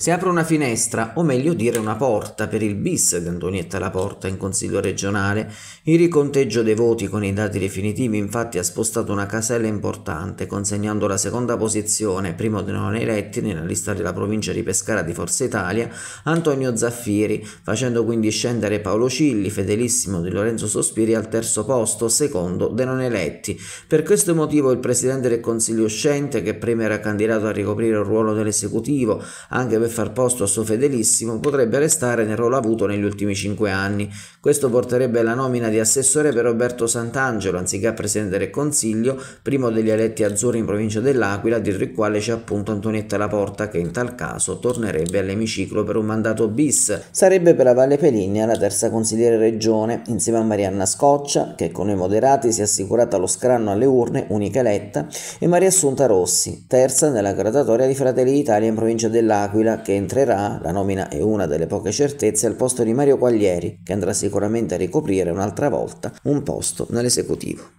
Si apre una finestra, o meglio dire una porta, per il bis di Antonietta La Porta in Consiglio regionale. Il riconteggio dei voti con i dati definitivi infatti ha spostato una casella importante, consegnando la seconda posizione, primo dei non eletti nella lista della provincia di Pescara di Forza Italia, Antonio Zaffiri, facendo quindi scendere Paolo Cilli, fedelissimo di Lorenzo Sospiri, al terzo posto, secondo dei non eletti. Per questo motivo il presidente del Consiglio uscente, che prima era candidato a ricoprire il ruolo dell'esecutivo, anche per far posto a suo fedelissimo, potrebbe restare nel ruolo avuto negli ultimi cinque anni. Questo porterebbe alla nomina di assessore per Roberto Sant'Angelo, anziché presidente del Consiglio, primo degli eletti azzurri in provincia dell'Aquila, dietro il quale c'è appunto Antonietta Laporta, che in tal caso tornerebbe all'emiciclo per un mandato bis. Sarebbe per la Valle Peligna la terza consigliere regione, insieme a Marianna Scoccia, che con i moderati si è assicurata lo scranno alle urne, unica eletta, e Maria Assunta Rossi, terza nella gradatoria di Fratelli d'Italia in provincia dell'Aquila, che entrerà, la nomina è una delle poche certezze, al posto di Mario Quaglieri, che andrà sicuramente a ricoprire un'altra volta un posto nell'esecutivo.